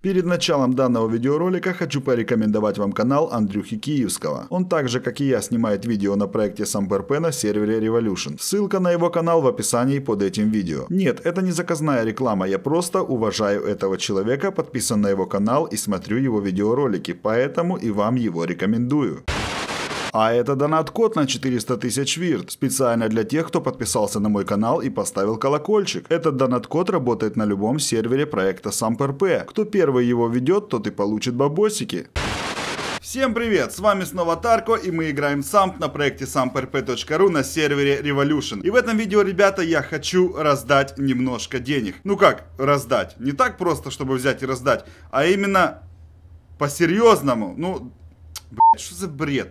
Перед началом данного видеоролика хочу порекомендовать вам канал Андрюхи Киевского. Он также, как и я, снимает видео на проекте SamBRP на сервере Revolution. Ссылка на его канал в описании под этим видео. Нет, это не заказная реклама, я просто уважаю этого человека, подписан на его канал и смотрю его видеоролики, поэтому и вам его рекомендую. А это донат-код на 400 тысяч вирт, специально для тех, кто подписался на мой канал и поставил колокольчик. Этот донат-код работает на любом сервере проекта SamPRP. Кто первый его ведет, тот и получит бабосики. Всем привет, с вами снова Тарко и мы играем самп на проекте samprp.ru на сервере Revolution. И в этом видео, ребята, я хочу раздать немножко денег. Ну как раздать? Не так просто, чтобы взять и раздать, а именно по-серьезному. Ну, блядь, что за бред?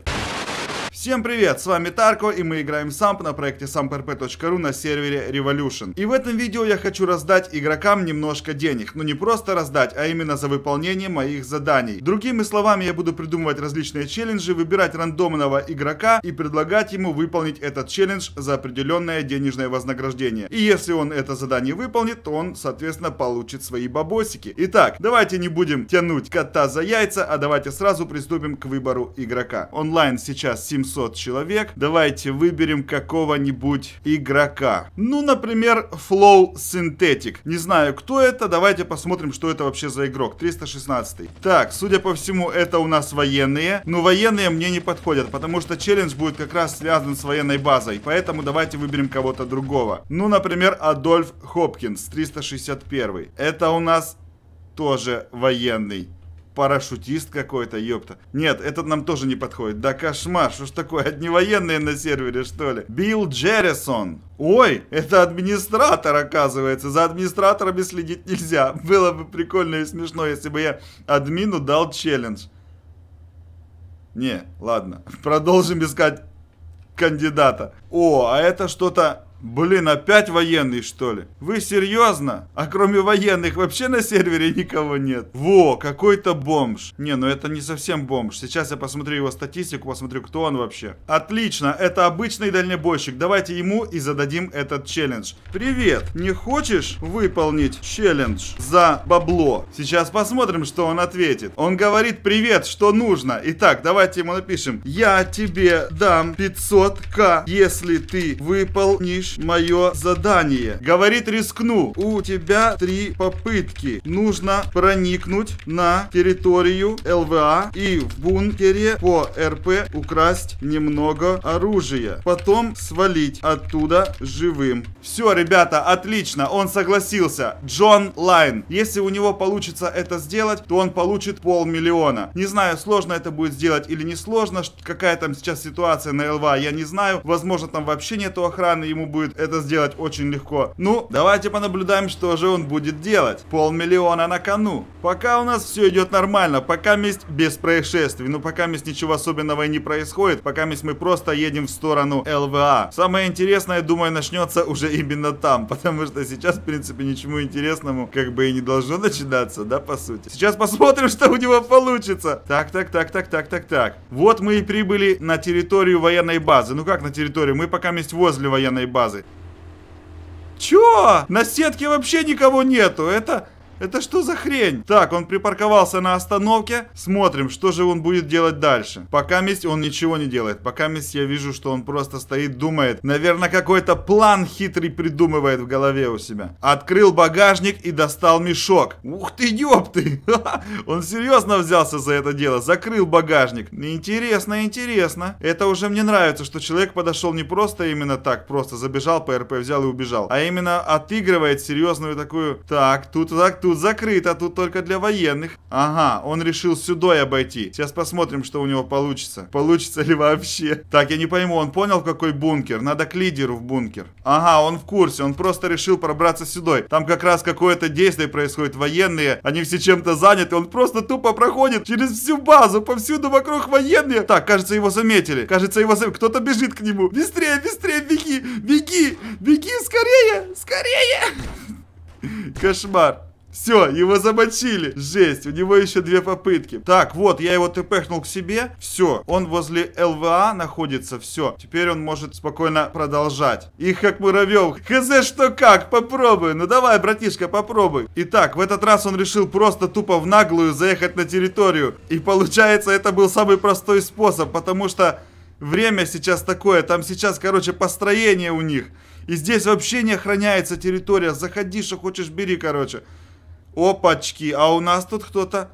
Всем привет, с вами Тарко и мы играем самп на проекте samprp.ru на сервере Revolution. И в этом видео я хочу раздать игрокам немножко денег, но ну, не просто раздать, а именно за выполнение моих заданий. Другими словами, я буду придумывать различные челленджи, выбирать рандомного игрока и предлагать ему выполнить этот челлендж за определенное денежное вознаграждение. И если он это задание выполнит, то он, соответственно, получит свои бабосики. Итак, давайте не будем тянуть кота за яйца, а давайте сразу приступим к выбору игрока. Онлайн сейчас Sims 700 человек, давайте выберем какого-нибудь игрока. Ну, например, Flow Synthetic. Не знаю, кто это, давайте посмотрим, что это вообще за игрок. 316. Так, судя по всему, это у нас военные. Но военные мне не подходят, потому что челлендж будет как раз связан с военной базой. Поэтому давайте выберем кого-то другого. Ну, например, Адольф Хопкинс, 361. Это у нас тоже военный парашютист какой-то, ёпта. Нет, этот нам тоже не подходит. Да кошмар, что ж такое, одни военные на сервере, что ли? Билл Джеррисон. Ой, это администратор, оказывается. За администраторами следить нельзя. Было бы прикольно и смешно, если бы я админу дал челлендж. Не, ладно. Продолжим искать кандидата. О, а это что-то Блин, опять военный, что ли? Вы серьезно? А кроме военных вообще на сервере никого нет? Во, какой-то бомж. Не, ну это не совсем бомж. Сейчас я посмотрю его статистику, посмотрю, кто он вообще. Отлично, это обычный дальнобойщик. Давайте ему и зададим этот челлендж. Привет, не хочешь выполнить челлендж за бабло? Сейчас посмотрим, что он ответит. Он говорит, привет, что нужно? Итак, давайте ему напишем. Я тебе дам 500к, если ты выполнишь выполнишь мое задание. Говорит, рискну. У тебя три попытки. Нужно проникнуть на территорию ЛВА и в бункере по РП украсть немного оружия. Потом свалить оттуда живым. Все, ребята, отлично. Он согласился. Джон Лайн. Если у него получится это сделать, то он получит полмиллиона. Не знаю, сложно это будет сделать или не сложно. Какая там сейчас ситуация на ЛВА, я не знаю. Возможно, там вообще нету охраны, ему будет будет это сделать очень легко. Ну, давайте понаблюдаем, что же он будет делать. Полмиллиона на кону. Пока у нас все идет нормально, пока месть без происшествий. Ну, пока месть ничего особенного и не происходит, пока месть мы просто едем в сторону ЛВА. Самое интересное, думаю, начнется уже именно там, потому что сейчас, в принципе, ничему интересному как бы и не должно начинаться, да, по сути. Сейчас посмотрим, что у него получится. Так, так, так, так, так, так, так. Вот мы и прибыли на территорию военной базы. Ну как на территорию? Мы пока месть возле военной базы фразы. Чё? На сетке вообще никого нету. Это это что за хрень? Так, он припарковался на остановке. Смотрим, что же он будет делать дальше. Пока месть он ничего не делает. Пока месть я вижу, что он просто стоит, думает. Наверное, какой-то план хитрый придумывает в голове у себя. Открыл багажник и достал мешок. Ух ты, ёпты! Он серьезно взялся за это дело. Закрыл багажник. Интересно, интересно. Это уже мне нравится, что человек подошел не просто именно так, просто забежал, по РП, взял и убежал. А именно отыгрывает серьезную такую... Так, тут, так, тут Тут закрыто, а тут только для военных. Ага, он решил сюда обойти. Сейчас посмотрим, что у него получится. Получится ли вообще. Так, я не пойму, он понял, какой бункер? Надо к лидеру в бункер. Ага, он в курсе, он просто решил пробраться сюда. Там как раз какое-то действие происходит, военные. Они все чем-то заняты, он просто тупо проходит через всю базу, повсюду вокруг военные. Так, кажется, его заметили. Кажется, его заметили. Кто-то бежит к нему. Быстрее, быстрее, беги, беги, беги, скорее, скорее. Кошмар. Все, его замочили. Жесть, у него еще две попытки. Так, вот, я его тпхнул к себе. Все, он возле ЛВА находится. Все, теперь он может спокойно продолжать. Их как муравьев. Хз, что как, попробуй. Ну давай, братишка, попробуй. Итак, в этот раз он решил просто тупо в наглую заехать на территорию. И получается, это был самый простой способ, потому что... Время сейчас такое, там сейчас, короче, построение у них. И здесь вообще не охраняется территория. Заходи, что хочешь, бери, короче. Опачки, а у нас тут кто-то...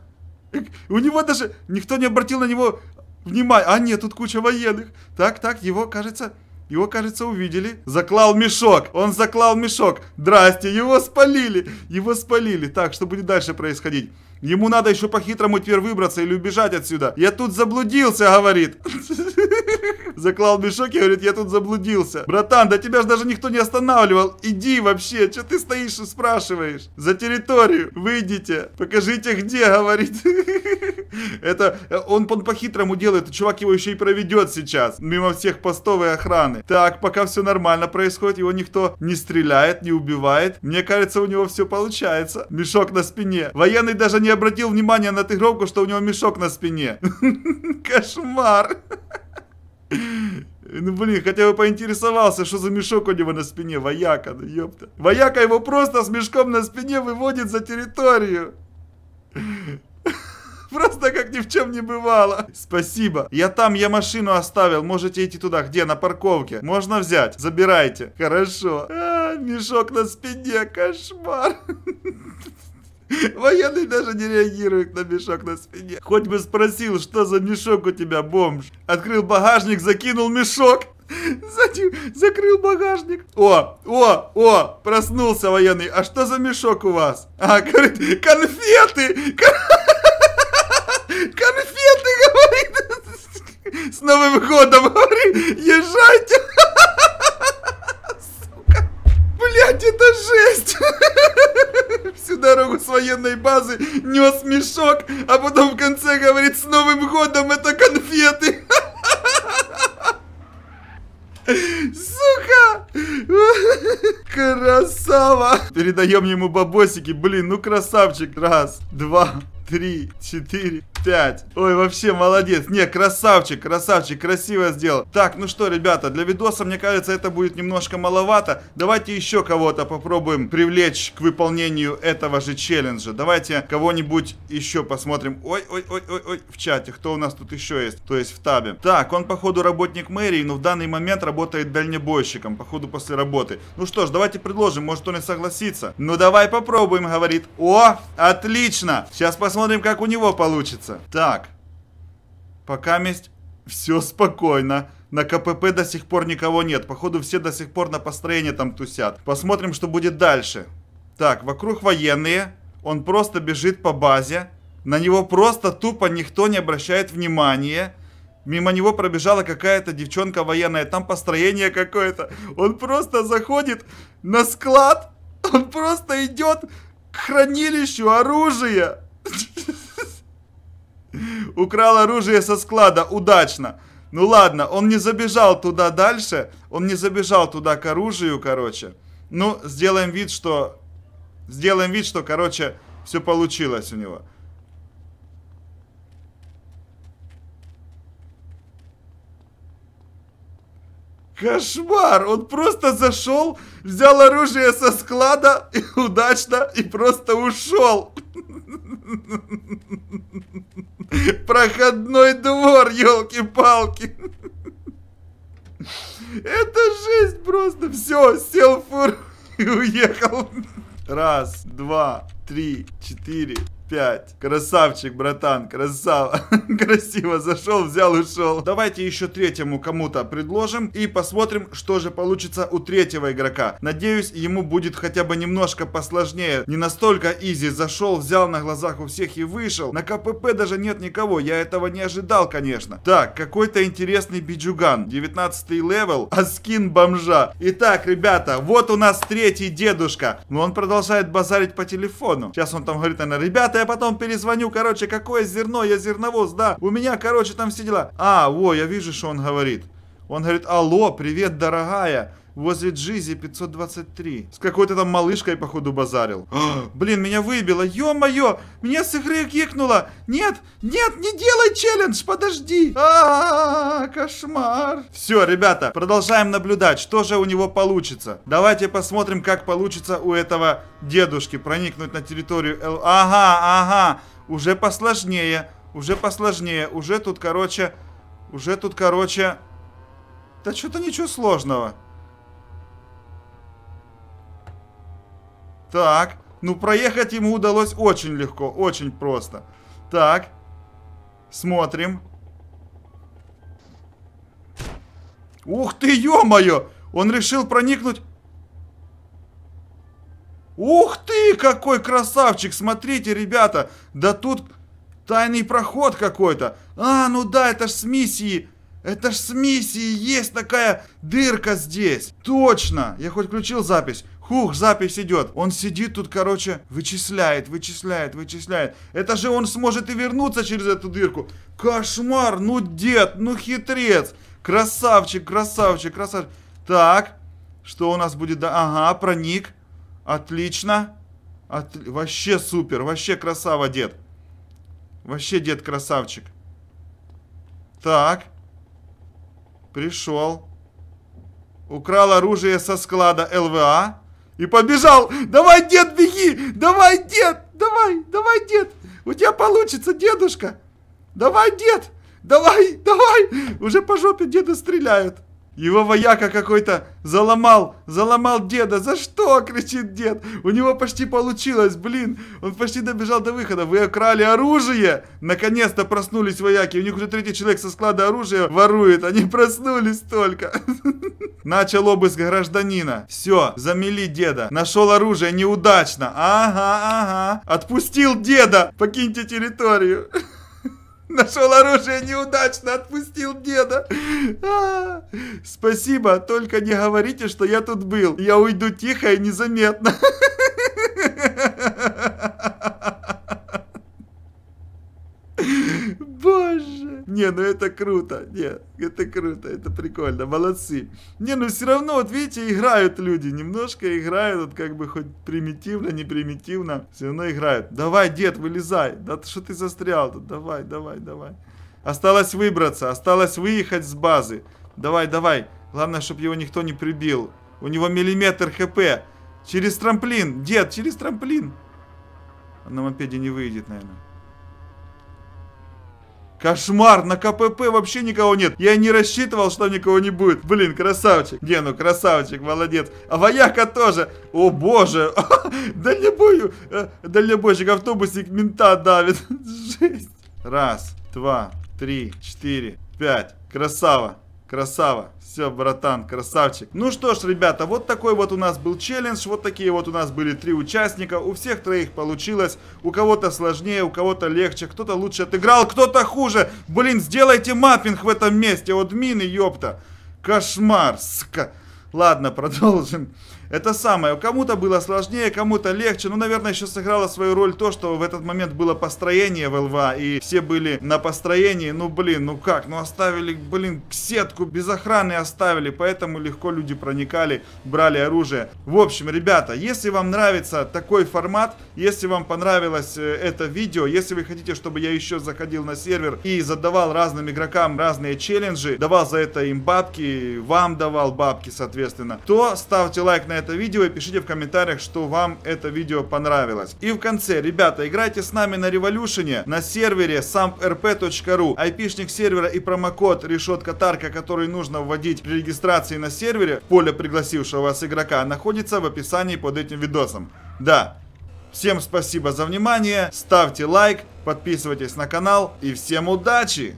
У него даже никто не обратил на него внимания. А нет, тут куча военных. Так, так, его, кажется, его, кажется, увидели. Заклал мешок. Он заклал мешок. Здрасте, его спалили. Его спалили. Так, что будет дальше происходить? Ему надо еще по-хитрому теперь выбраться или убежать отсюда. Я тут заблудился, говорит. Заклал мешок и говорит, я тут заблудился. Братан, да тебя же даже никто не останавливал. Иди вообще, что ты стоишь и спрашиваешь? За территорию, выйдите, покажите где, говорит. Это, он, он по-хитрому делает, чувак его еще и проведет сейчас, мимо всех постов и охраны. Так, пока все нормально происходит, его никто не стреляет, не убивает. Мне кажется, у него все получается. Мешок на спине. Военный даже не обратил внимание на тигровку, что у него мешок на спине. Кошмар. Ну, блин, хотя бы поинтересовался, что за мешок у него на спине, вояка, ну ёпта. Вояка его просто с мешком на спине выводит за территорию. Просто как ни в чем не бывало. Спасибо. Я там, я машину оставил. Можете идти туда. Где? На парковке. Можно взять. Забирайте. Хорошо. А, мешок на спине. Кошмар. Военный даже не реагирует на мешок на спине. Хоть бы спросил, что за мешок у тебя, бомж. Открыл багажник, закинул мешок. Закрыл багажник. О, о, о, проснулся военный. А что за мешок у вас? А, говорит, конфеты. Конфеты, говорит. С Новым годом, говорит, езжайте с военной базы, нес мешок, а потом в конце говорит, с Новым годом это конфеты. Сука! Красава! Передаем ему бабосики. Блин, ну красавчик. Раз, два, три, четыре, 5. Ой, вообще молодец. Не, красавчик, красавчик, красиво сделал. Так, ну что, ребята, для видоса, мне кажется, это будет немножко маловато. Давайте еще кого-то попробуем привлечь к выполнению этого же челленджа. Давайте кого-нибудь еще посмотрим. Ой, ой, ой, ой, ой, в чате, кто у нас тут еще есть? То есть в табе. Так, он, походу, работник мэрии, но в данный момент работает дальнебойщиком, походу, после работы. Ну что ж, давайте предложим, может, он и согласится. Ну давай попробуем, говорит. О, отлично! Сейчас посмотрим, как у него получится вернется. Так. Пока месть... Все спокойно. На КПП до сих пор никого нет. Походу, все до сих пор на построение там тусят. Посмотрим, что будет дальше. Так, вокруг военные. Он просто бежит по базе. На него просто тупо никто не обращает внимания. Мимо него пробежала какая-то девчонка военная. Там построение какое-то. Он просто заходит на склад. Он просто идет к хранилищу оружия. Украл оружие со склада, удачно. Ну ладно, он не забежал туда дальше, он не забежал туда к оружию, короче. Ну, сделаем вид, что... Сделаем вид, что, короче, все получилось у него. Кошмар! Он просто зашел, взял оружие со склада и удачно и просто ушел. проходной двор, елки-палки. Это жесть просто. Все, сел в фур и уехал. Раз, два, три, четыре, 5. Красавчик, братан, красава. Красиво зашел, взял, ушел. Давайте еще третьему кому-то предложим и посмотрим, что же получится у третьего игрока. Надеюсь, ему будет хотя бы немножко посложнее. Не настолько изи. Зашел, взял на глазах у всех и вышел. На КПП даже нет никого. Я этого не ожидал, конечно. Так, какой-то интересный биджуган. 19 левел, а скин бомжа. Итак, ребята, вот у нас третий дедушка. Но он продолжает базарить по телефону. Сейчас он там говорит, наверное, ребята, я потом перезвоню, короче, какое зерно, я зерновоз, да, у меня, короче, там все дела. А, во, я вижу, что он говорит. Он говорит, алло, привет, дорогая возле Джизи 523. С какой-то там малышкой, походу, базарил. блин, меня выбило. Ё-моё, меня с игры кикнуло. Нет, нет, не делай челлендж, подожди. А, -а кошмар. Все, ребята, продолжаем наблюдать, что же у него получится. Давайте посмотрим, как получится у этого дедушки проникнуть на территорию Л... Ага, ага, уже посложнее, уже посложнее. Уже тут, короче, уже тут, короче... Да что-то ничего сложного. Так, ну проехать ему удалось очень легко, очень просто. Так, смотрим. Ух ты, ё-моё! Он решил проникнуть... Ух ты, какой красавчик! Смотрите, ребята, да тут тайный проход какой-то. А, ну да, это ж с миссии... Это ж с миссии есть такая дырка здесь. Точно, я хоть включил запись. Хух, запись идет. Он сидит тут, короче, вычисляет, вычисляет, вычисляет. Это же он сможет и вернуться через эту дырку. Кошмар, ну дед, ну хитрец. Красавчик, красавчик, красавчик. Так, что у нас будет? Ага, проник. Отлично. От... Вообще супер, вообще красава, дед. Вообще дед красавчик. Так. Пришел. Украл оружие со склада ЛВА и побежал. Давай, дед, беги! Давай, дед! Давай, давай, дед! У тебя получится, дедушка! Давай, дед! Давай, давай! Уже по жопе деда стреляют. Его вояка какой-то заломал, заломал деда. За что? кричит дед. У него почти получилось, блин. Он почти добежал до выхода. Вы украли оружие. Наконец-то проснулись вояки. У них уже третий человек со склада оружия ворует. Они проснулись только. Начал обыск гражданина. Все, замели деда. Нашел оружие неудачно. Ага, ага. Отпустил деда. Покиньте территорию. Нашел оружие неудачно, отпустил деда. А, спасибо, только не говорите, что я тут был. Я уйду тихо и незаметно. Не, ну это круто. Не, это круто, это прикольно. Молодцы. Не, ну все равно, вот видите, играют люди. Немножко играют, вот как бы хоть примитивно, не примитивно. Все равно играют. Давай, дед, вылезай. Да что ты застрял тут? Давай, давай, давай. Осталось выбраться, осталось выехать с базы. Давай, давай. Главное, чтобы его никто не прибил. У него миллиметр хп. Через трамплин. Дед, через трамплин. А на мопеде не выйдет, наверное. Кошмар, на КПП вообще никого нет. Я не рассчитывал, что никого не будет. Блин, красавчик. Не, ну красавчик, молодец. А вояка тоже. О боже. Дальнобой, э, дальнобойщик, автобусик мента давит. Жесть. Раз, два, три, четыре, пять. Красава. Красава. Все, братан, красавчик. Ну что ж, ребята, вот такой вот у нас был челлендж. Вот такие вот у нас были три участника. У всех троих получилось. У кого-то сложнее, у кого-то легче. Кто-то лучше отыграл, кто-то хуже. Блин, сделайте маппинг в этом месте. вот мины, ёпта. Кошмар, ска. Ладно, продолжим. Это самое. Кому-то было сложнее, кому-то легче. Ну, наверное, еще сыграло свою роль то, что в этот момент было построение в ЛВА, и все были на построении. Ну, блин, ну как? Ну, оставили, блин, сетку без охраны оставили, поэтому легко люди проникали, брали оружие. В общем, ребята, если вам нравится такой формат, если вам понравилось э, это видео, если вы хотите, чтобы я еще заходил на сервер и задавал разным игрокам разные челленджи, давал за это им бабки, вам давал бабки, соответственно, то ставьте лайк на это это видео и пишите в комментариях, что вам это видео понравилось. И в конце, ребята, играйте с нами на революшене на сервере samprp.ru. Айпишник сервера и промокод решетка Тарка, который нужно вводить при регистрации на сервере в поле пригласившего вас игрока, находится в описании под этим видосом. Да, всем спасибо за внимание, ставьте лайк, подписывайтесь на канал и всем удачи!